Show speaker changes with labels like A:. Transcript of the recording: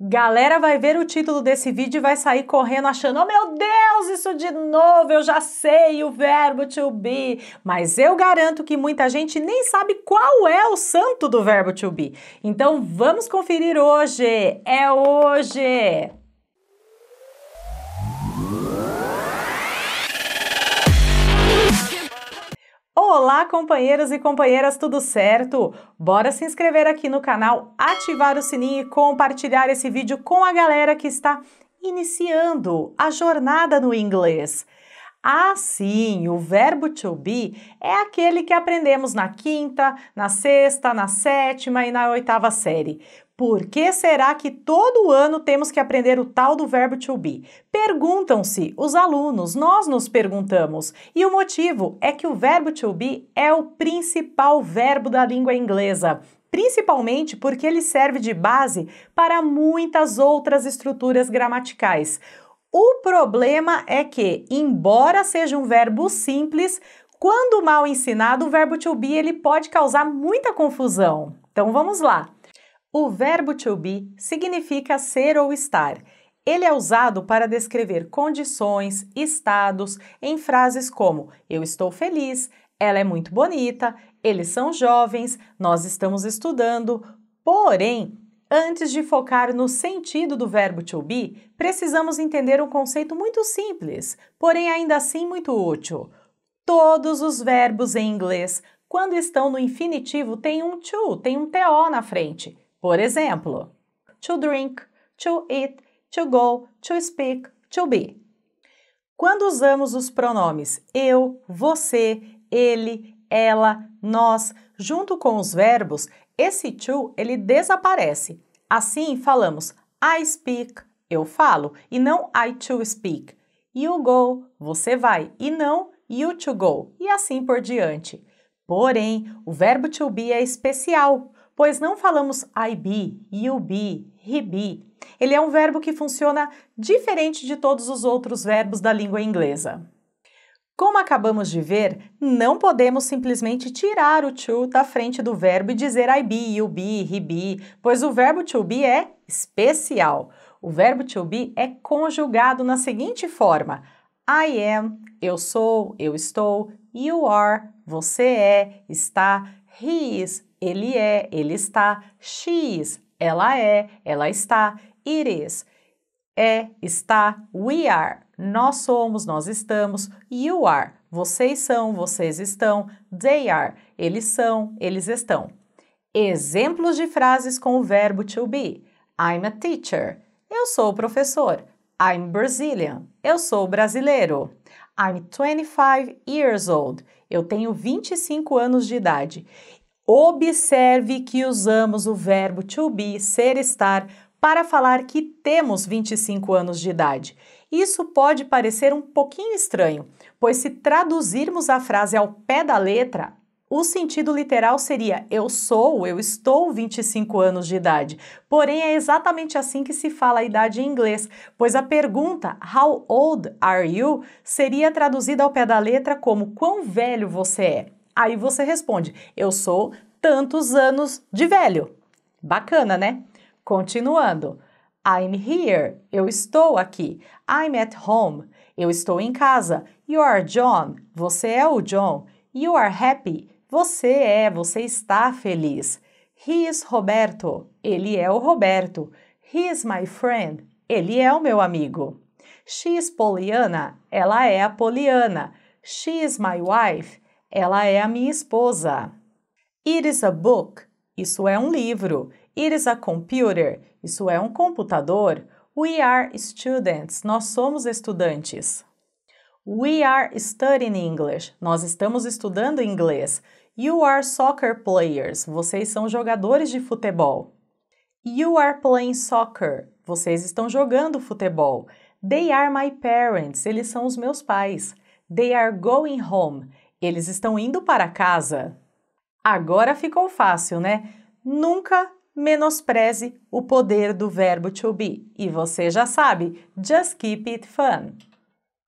A: Galera vai ver o título desse vídeo e vai sair correndo achando: "Oh meu Deus, isso de novo, eu já sei o verbo to be". Mas eu garanto que muita gente nem sabe qual é o santo do verbo to be. Então vamos conferir hoje. É hoje. Olá, companheiros e companheiras, tudo certo? Bora se inscrever aqui no canal, ativar o sininho e compartilhar esse vídeo com a galera que está iniciando a jornada no inglês. Ah, sim, o verbo to be é aquele que aprendemos na quinta, na sexta, na sétima e na oitava série. Por que será que todo ano temos que aprender o tal do verbo to be? Perguntam-se os alunos, nós nos perguntamos. E o motivo é que o verbo to be é o principal verbo da língua inglesa principalmente porque ele serve de base para muitas outras estruturas gramaticais. O problema é que, embora seja um verbo simples, quando mal ensinado, o verbo to be ele pode causar muita confusão. Então vamos lá. O verbo to be significa ser ou estar. Ele é usado para descrever condições, estados, em frases como eu estou feliz, ela é muito bonita, eles são jovens, nós estamos estudando. Porém, antes de focar no sentido do verbo to be, precisamos entender um conceito muito simples, porém ainda assim muito útil. Todos os verbos em inglês, quando estão no infinitivo, têm um to, tem um to na frente. Por exemplo, to drink, to eat, to go, to speak, to be. Quando usamos os pronomes eu, você, ele, ela, nós, junto com os verbos, esse to ele desaparece. Assim falamos I speak, eu falo, e não I to speak. You go, você vai, e não you to go, e assim por diante. Porém, o verbo to be é especial, pois não falamos I be, you be, he be. Ele é um verbo que funciona diferente de todos os outros verbos da língua inglesa. Como acabamos de ver, não podemos simplesmente tirar o to da frente do verbo e dizer I be, you be, he be, pois o verbo to be é especial. O verbo to be é conjugado na seguinte forma: I am, eu sou, eu estou, you are, você é, está, he is, ele é, ele está. She is, ela é, ela está. It is, é, está. We are, nós somos, nós estamos. You are, vocês são, vocês estão. They are, eles são, eles estão. Exemplos de frases com o verbo to be. I'm a teacher. Eu sou professor. I'm Brazilian. Eu sou brasileiro. I'm 25 years old. Eu tenho 25 anos de idade. Observe que usamos o verbo to be, ser, estar, para falar que temos 25 anos de idade. Isso pode parecer um pouquinho estranho, pois se traduzirmos a frase ao pé da letra, o sentido literal seria eu sou, eu estou 25 anos de idade. Porém, é exatamente assim que se fala a idade em inglês, pois a pergunta how old are you seria traduzida ao pé da letra como quão velho você é. Aí você responde: Eu sou tantos anos de velho. Bacana, né? Continuando. I'm here. Eu estou aqui. I'm at home. Eu estou em casa. You are John. Você é o John. You are happy. Você é, você está feliz. He is Roberto. Ele é o Roberto. He is my friend. Ele é o meu amigo. She is Poliana. Ela é a Poliana. She is my wife. Ela é a minha esposa. It is a book. Isso é um livro. It is a computer. Isso é um computador. We are students. Nós somos estudantes. We are studying English. Nós estamos estudando inglês. You are soccer players. Vocês são jogadores de futebol. You are playing soccer. Vocês estão jogando futebol. They are my parents. Eles são os meus pais. They are going home. Eles estão indo para casa. Agora ficou fácil, né? Nunca menospreze o poder do verbo to be. E você já sabe, just keep it fun.